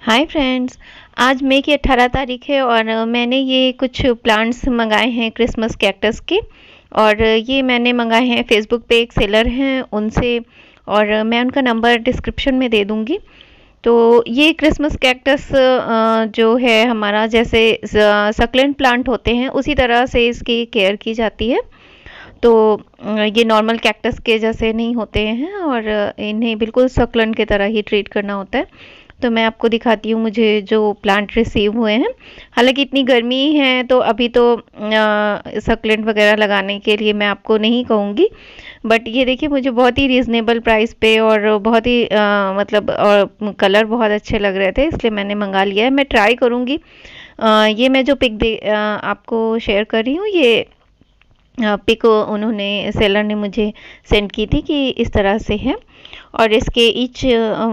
hi friends आज मई की 18 तारीख है और मैंने ये कुछ प्लांट्स मंगाए हैं क्रिसमस कैक्टस के और ये मैंने मंगाए हैं फेसबुक पे एक सेलर हैं उनसे और मैं उनका नंबर डिस्क्रिप्शन में दे दूँगी तो ये क्रिसमस कैक्टस जो है हमारा जैसे सकलेंट प्लांट होते हैं उसी तरह से इसकी केयर की जाती है तो ये नॉर्मल कैक्टस के जैसे नहीं होते हैं और इन्हें बिल्कुल सकलन की तरह ही ट्रीट करना होता है तो मैं आपको दिखाती हूँ मुझे जो प्लांट रिसीव हुए हैं हालांकि इतनी गर्मी है तो अभी तो सकलेंट वगैरह लगाने के लिए मैं आपको नहीं कहूँगी बट ये देखिए मुझे बहुत ही रीज़नेबल प्राइस पे और बहुत ही आ, मतलब और कलर बहुत अच्छे लग रहे थे इसलिए मैंने मंगा लिया है मैं ट्राई करूँगी ये मैं जो पिक दे आ, आपको शेयर कर रही हूँ ये पिक उन्होंने सेलर ने मुझे सेंड की थी कि इस तरह से है और इसके ईच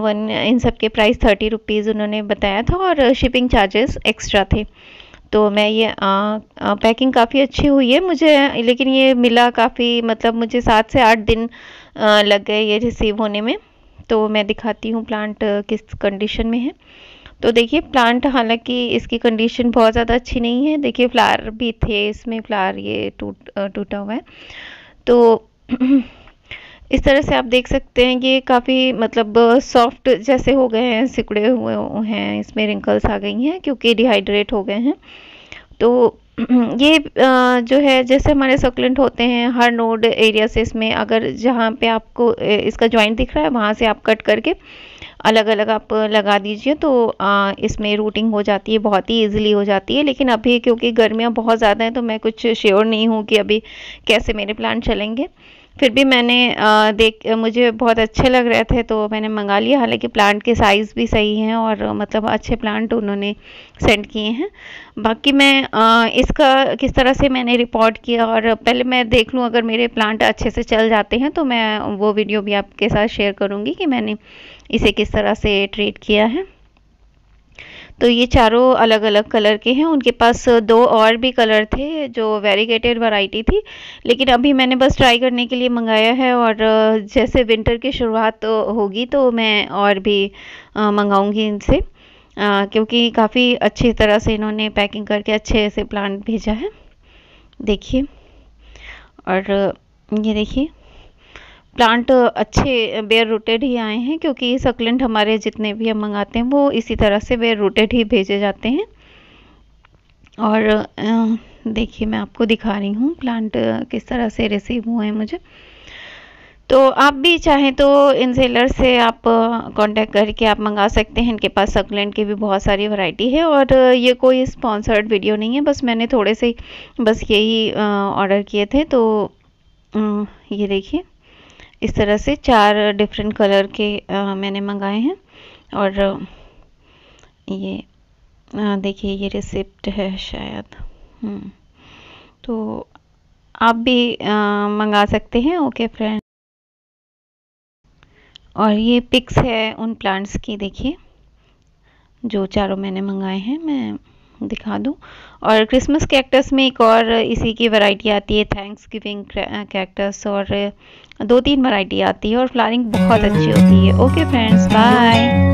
वन इन सब के प्राइस थर्टी रुपीज़ उन्होंने बताया था और शिपिंग चार्जेस एक्स्ट्रा थे तो मैं ये आ, आ, पैकिंग काफ़ी अच्छी हुई है मुझे लेकिन ये मिला काफ़ी मतलब मुझे सात से आठ दिन आ, लग गए ये रिसीव होने में तो मैं दिखाती हूँ प्लांट किस कंडीशन में है तो देखिए प्लांट हालांकि इसकी कंडीशन बहुत ज़्यादा अच्छी नहीं है देखिए फ्लावर भी थे इसमें फ्लावर ये टूट टूटा हुआ है तो इस तरह से आप देख सकते हैं ये काफ़ी मतलब सॉफ्ट जैसे हो गए हैं सिकड़े हुए हैं इसमें रिंकल्स आ गई हैं क्योंकि डिहाइड्रेट हो गए हैं तो ये जो है जैसे हमारे सकुलेंट होते हैं हर नोड एरिया से इसमें अगर जहाँ पे आपको इसका जॉइंट दिख रहा है वहाँ से आप कट करके अलग अलग आप लगा दीजिए तो इसमें रूटिंग हो जाती है बहुत ही ईजिली हो जाती है लेकिन अभी क्योंकि गर्मियाँ बहुत ज़्यादा हैं तो मैं कुछ श्योर नहीं हूँ कि अभी कैसे मेरे प्लान चलेंगे फिर भी मैंने देख मुझे बहुत अच्छे लग रहे थे तो मैंने मंगा लिया हालांकि प्लांट के साइज़ भी सही हैं और मतलब अच्छे प्लांट उन्होंने सेंड किए हैं बाकी मैं इसका किस तरह से मैंने रिपोर्ट किया और पहले मैं देख लूँ अगर मेरे प्लांट अच्छे से चल जाते हैं तो मैं वो वीडियो भी आपके साथ शेयर करूँगी कि मैंने इसे किस तरह से ट्रीट किया है तो ये चारों अलग अलग कलर के हैं उनके पास दो और भी कलर थे जो वेरीगेटेड वैरायटी थी लेकिन अभी मैंने बस ट्राई करने के लिए मंगाया है और जैसे विंटर की शुरुआत होगी तो मैं और भी मंगाऊंगी इनसे क्योंकि काफ़ी अच्छी तरह से इन्होंने पैकिंग करके अच्छे से प्लांट भेजा है देखिए और ये देखिए प्लांट अच्छे बेयर रूटेड ही आए हैं क्योंकि सकलेंट हमारे जितने भी हम मंगाते हैं वो इसी तरह से बेयर रूटेड ही भेजे जाते हैं और देखिए मैं आपको दिखा रही हूँ प्लांट किस तरह से रिसीव हुए हैं मुझे तो आप भी चाहें तो इन सेलर से आप कांटेक्ट करके आप मंगा सकते हैं इनके पास सकलेंट की भी बहुत सारी वैरायटी है और ये कोई स्पॉन्सर्ड वीडियो नहीं है बस मैंने थोड़े से बस यही ऑर्डर किए थे तो ये देखिए इस तरह से चार डिफरेंट कलर के आ, मैंने मंगाए हैं और ये देखिए ये रिसिप्ट है शायद हम्म, तो आप भी आ, मंगा सकते हैं ओके फ्रेंड और ये पिक्स है उन प्लांट्स की देखिए जो चारों मैंने मंगाए हैं मैं दिखा दूँ और क्रिसमस कैक्टस में एक और इसी की वैरायटी आती है थैंक्स गिविंग कैक्टस और दो तीन वैरायटी आती है और फ्लावरिंग बहुत अच्छी होती है ओके फ्रेंड्स बाय